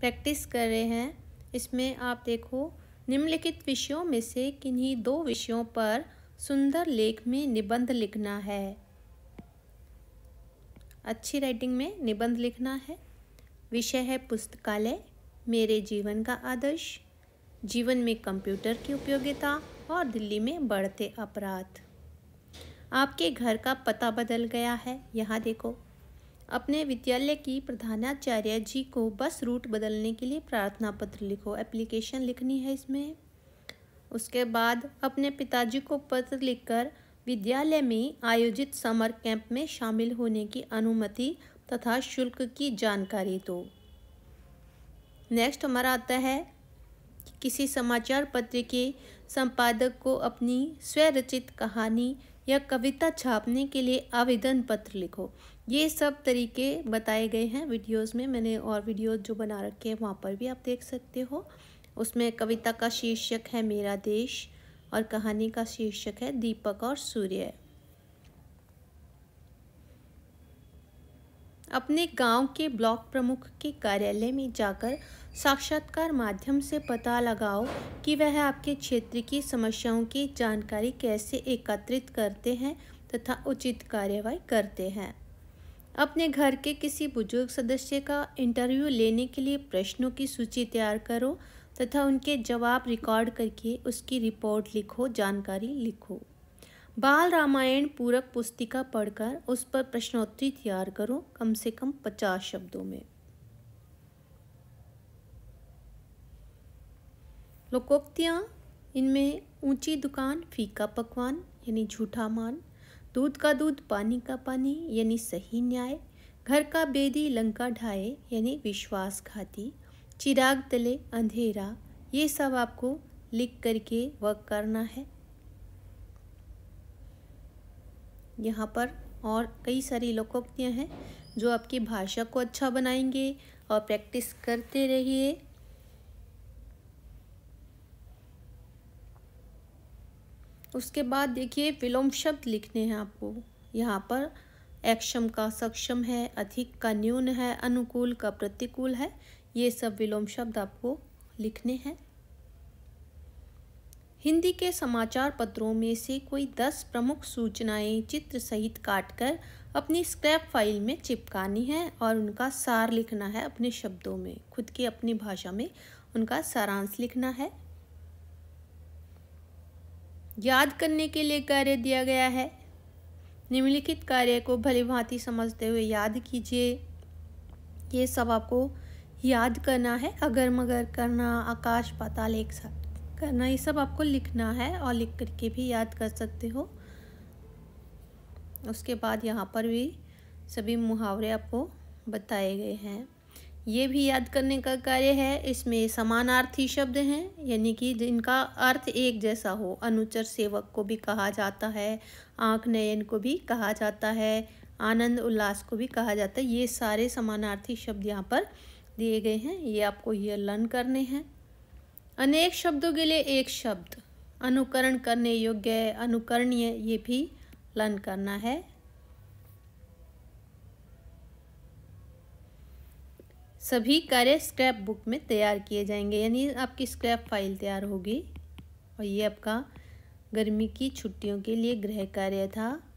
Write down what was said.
practice कर रहे हैं इसमें आप देखो निम्नलिखित विषयों में से किन्हीं दो विषयों पर सुंदर लेख में निबंध लिखना है अच्छी राइटिंग में निबंध लिखना है विषय है पुस्तकालय मेरे जीवन का आदर्श जीवन में कंप्यूटर की उपयोगिता और दिल्ली में बढ़ते अपराध आपके घर का पता बदल गया है यहाँ देखो अपने विद्यालय की प्रधानाचार्य जी को बस रूट बदलने के लिए प्रार्थना पत्र लिखो एप्लीकेशन लिखनी है इसमें उसके बाद अपने पिताजी को पत्र लिखकर विद्यालय में आयोजित समर कैंप में शामिल होने की अनुमति तथा शुल्क की जानकारी दो नेक्स्ट हमारा आता है किसी समाचार पत्र के संपादक को अपनी स्वरचित कहानी या कविता छापने के लिए आवेदन पत्र लिखो ये सब तरीके बताए गए हैं वीडियोस में मैंने और वीडियोस जो बना रखे हैं वहाँ पर भी आप देख सकते हो उसमें कविता का शीर्षक है मेरा देश और कहानी का शीर्षक है दीपक और सूर्य अपने गांव के ब्लॉक प्रमुख के कार्यालय में जाकर साक्षात्कार माध्यम से पता लगाओ कि वह आपके क्षेत्र की समस्याओं की जानकारी कैसे एकत्रित करते हैं तथा उचित कार्यवाही करते हैं अपने घर के किसी बुजुर्ग सदस्य का इंटरव्यू लेने के लिए प्रश्नों की सूची तैयार करो तथा उनके जवाब रिकॉर्ड करके उसकी रिपोर्ट लिखो जानकारी लिखो बाल रामायण पूरक पुस्तिका पढ़कर उस पर प्रश्नोत्तरी तैयार करो कम से कम पचास शब्दों में लोकोक्तियाँ इनमें ऊंची दुकान फीका पकवान यानी झूठा मान दूध का दूध पानी का पानी यानी सही न्याय घर का बेदी लंका ढाए यानी विश्वासघाती चिराग तले अंधेरा ये सब आपको लिख करके वर्क करना है यहाँ पर और कई सारी लोकोक्तियाँ हैं जो आपकी भाषा को अच्छा बनाएंगे और प्रैक्टिस करते रहिए उसके बाद देखिए विलोम शब्द लिखने हैं आपको यहाँ पर एक्शम का सक्षम है अधिक का न्यून है अनुकूल का प्रतिकूल है ये सब विलोम शब्द आपको लिखने हैं हिंदी के समाचार पत्रों में से कोई दस प्रमुख सूचनाएं चित्र सहित काटकर अपनी स्क्रैप फाइल में चिपकानी है और उनका सार लिखना है अपने शब्दों में खुद की अपनी भाषा में उनका सारांश लिखना है याद करने के लिए कार्य दिया गया है निम्नलिखित कार्य को भलीभांति समझते हुए याद कीजिए ये सब आपको याद करना है अगर मगर करना आकाश पाताल एक साथ करना ये सब आपको लिखना है और लिख करके भी याद कर सकते हो उसके बाद यहाँ पर भी सभी मुहावरे आपको बताए गए हैं ये भी याद करने का कार्य है इसमें समानार्थी शब्द हैं यानी कि जिनका अर्थ एक जैसा हो अनुचर सेवक को भी कहा जाता है आंख नयन को भी कहा जाता है आनंद उल्लास को भी कहा जाता है ये सारे समानार्थी शब्द यहाँ पर दिए गए हैं ये आपको ये लर्न करने हैं अनेक शब्दों के लिए एक शब्द अनुकरण करने योग्य है अनुकरणीय ये भी लर्न करना है सभी कार्य स्क्रैप बुक में तैयार किए जाएंगे यानी आपकी स्क्रैप फाइल तैयार होगी और ये आपका गर्मी की छुट्टियों के लिए गृह कार्य था